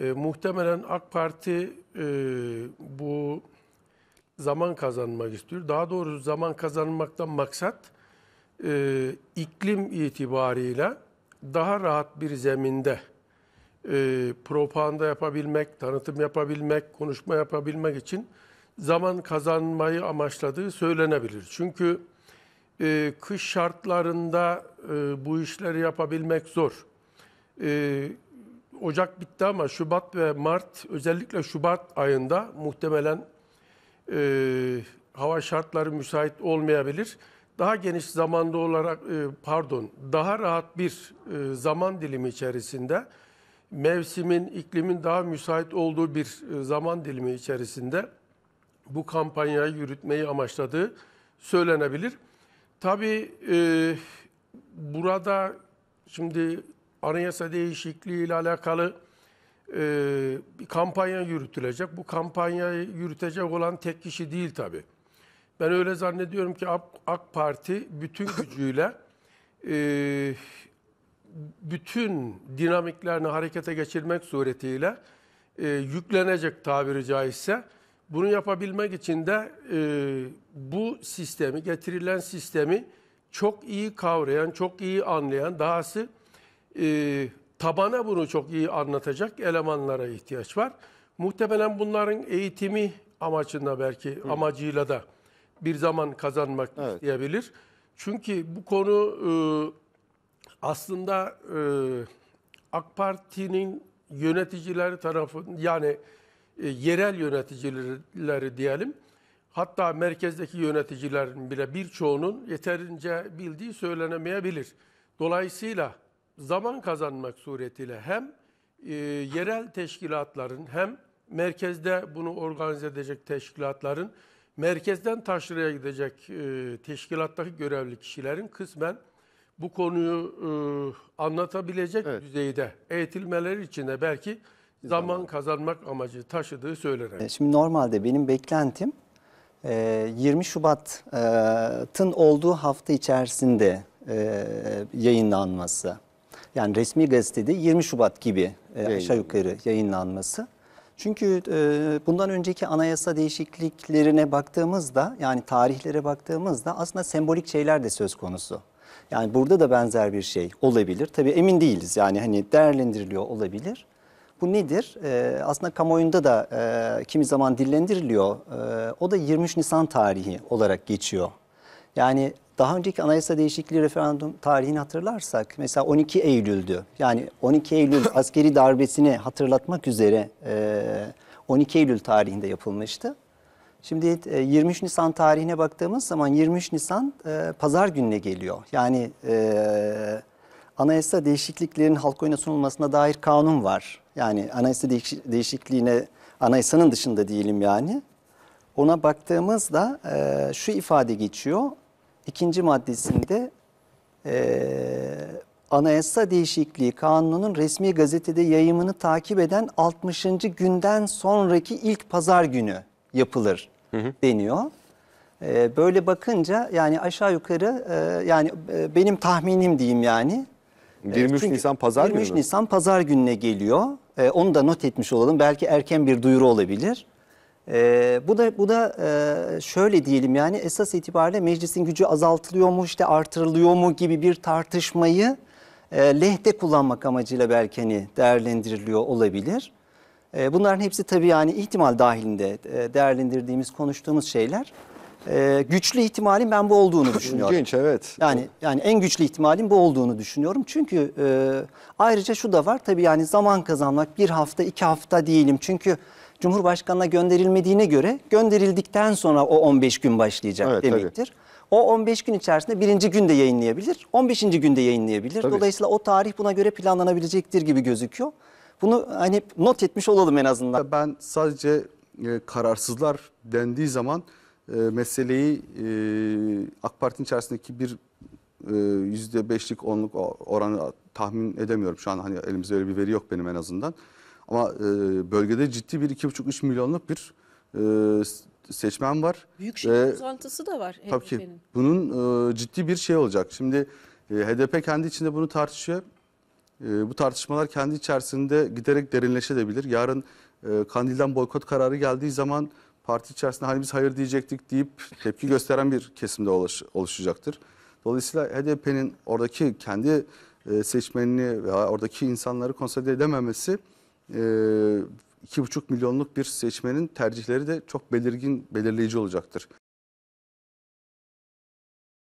E, muhtemelen AK Parti e, bu zaman kazanmak istiyor. Daha doğrusu zaman kazanmaktan maksat e, iklim itibarıyla daha rahat bir zeminde e, propaganda yapabilmek, tanıtım yapabilmek, konuşma yapabilmek için zaman kazanmayı amaçladığı söylenebilir. Çünkü e, kış şartlarında e, bu işleri yapabilmek zor. E, Ocak bitti ama Şubat ve Mart özellikle Şubat ayında muhtemelen e, hava şartları müsait olmayabilir. Daha geniş zamanda olarak e, pardon daha rahat bir e, zaman dilimi içerisinde mevsimin iklimin daha müsait olduğu bir e, zaman dilimi içerisinde bu kampanyayı yürütmeyi amaçladığı söylenebilir. Tabii e, burada şimdi anayasa değişikliği ile alakalı e, bir kampanya yürütülecek. Bu kampanyayı yürütecek olan tek kişi değil tabi. Ben öyle zannediyorum ki AK Parti bütün gücüyle e, bütün dinamiklerini harekete geçirmek suretiyle e, yüklenecek tabiri caizse. Bunu yapabilmek için de e, bu sistemi, getirilen sistemi çok iyi kavrayan, çok iyi anlayan, dahası e, tabana bunu çok iyi anlatacak elemanlara ihtiyaç var. Muhtemelen bunların eğitimi amacında belki Hı. amacıyla da bir zaman kazanmak evet. isteyebilir. Çünkü bu konu e, aslında e, AK Parti'nin yöneticileri tarafı yani e, yerel yöneticileri diyelim. Hatta merkezdeki yöneticilerin bile birçoğunun yeterince bildiği söylenemeyebilir. Dolayısıyla zaman kazanmak suretiyle hem e, yerel teşkilatların hem merkezde bunu organize edecek teşkilatların merkezden taşraya gidecek e, teşkilattaki görevli kişilerin kısmen bu konuyu e, anlatabilecek evet. düzeyde eğitilmeleri için de belki zaman kazanmak amacı taşıdığı söylenemez. Şimdi normalde benim beklentim 20 e, Şubat'ın e, olduğu hafta içerisinde e, yayınlanması yani resmi gazetede 20 Şubat gibi e, aşağı yukarı yayınlanması. Çünkü e, bundan önceki anayasa değişikliklerine baktığımızda yani tarihlere baktığımızda aslında sembolik şeyler de söz konusu. Yani burada da benzer bir şey olabilir. Tabii emin değiliz yani hani değerlendiriliyor olabilir. Bu nedir? E, aslında kamuoyunda da e, kimi zaman dillendiriliyor. E, o da 23 Nisan tarihi olarak geçiyor. Yani daha önceki anayasa değişikliği referandum tarihini hatırlarsak mesela 12 Eylül'dü. Yani 12 Eylül askeri darbesini hatırlatmak üzere 12 Eylül tarihinde yapılmıştı. Şimdi 23 Nisan tarihine baktığımız zaman 23 Nisan pazar gününe geliyor. Yani anayasa değişikliklerinin halk oyuna sunulmasına dair kanun var. Yani anayasa değişikliğine anayasanın dışında diyelim yani. Ona baktığımızda şu ifade geçiyor ikinci maddesinde e, anayasa değişikliği kanununun resmi gazetede yayımını takip eden 60. günden sonraki ilk pazar günü yapılır hı hı. deniyor. E, böyle bakınca yani aşağı yukarı e, yani e, benim tahminim diyeyim yani. 23 e, Çünkü Nisan pazar 23 günü 23 Nisan pazar gününe geliyor. E, onu da not etmiş olalım. Belki erken bir duyuru olabilir. E, bu da bu da e, şöyle diyelim yani esas itibariyle meclisin gücü azaltılıyor mu işte artırılıyor mu gibi bir tartışmayı e, lehte kullanmak amacıyla belki hani değerlendiriliyor olabilir. E, bunların hepsi tabii yani ihtimal dahilinde e, değerlendirdiğimiz konuştuğumuz şeyler e, güçlü ihtimalin ben bu olduğunu düşünüyorum. İlginç evet. Yani yani en güçlü ihtimalin bu olduğunu düşünüyorum. Çünkü e, ayrıca şu da var tabii yani zaman kazanmak bir hafta iki hafta değilim. Çünkü Cumhurbaşkanına gönderilmediğine göre gönderildikten sonra o 15 gün başlayacak Evet, demektir. O 15 gün içerisinde birinci günde yayınlayabilir, 15. günde yayınlayabilir. Tabii. Dolayısıyla o tarih buna göre planlanabilecektir gibi gözüküyor. Bunu hani not etmiş olalım en azından. Ben sadece e, kararsızlar dendiği zaman e, meseleyi e, AK Parti'nin içerisindeki bir e, yüzde beşlik onluk oranı tahmin edemiyorum. Şu an hani elimizde öyle bir veri yok benim en azından. Ama e, bölgede ciddi bir iki buçuk üç milyonluk bir e, seçmen var. Büyük şehir uzantısı da var Tabii ki. Bunun e, ciddi bir şey olacak. Şimdi e, HDP kendi içinde bunu tartışıyor. E, bu tartışmalar kendi içerisinde giderek derinleşebilir. Yarın e, Kandil'den boykot kararı geldiği zaman parti içerisinde hani biz hayır diyecektik deyip tepki gösteren bir kesimde oluş, oluşacaktır. Dolayısıyla HDP'nin oradaki kendi e, seçmenini veya oradaki insanları konsolide edememesi e, iki buçuk milyonluk bir seçmenin tercihleri de çok belirgin belirleyici olacaktır.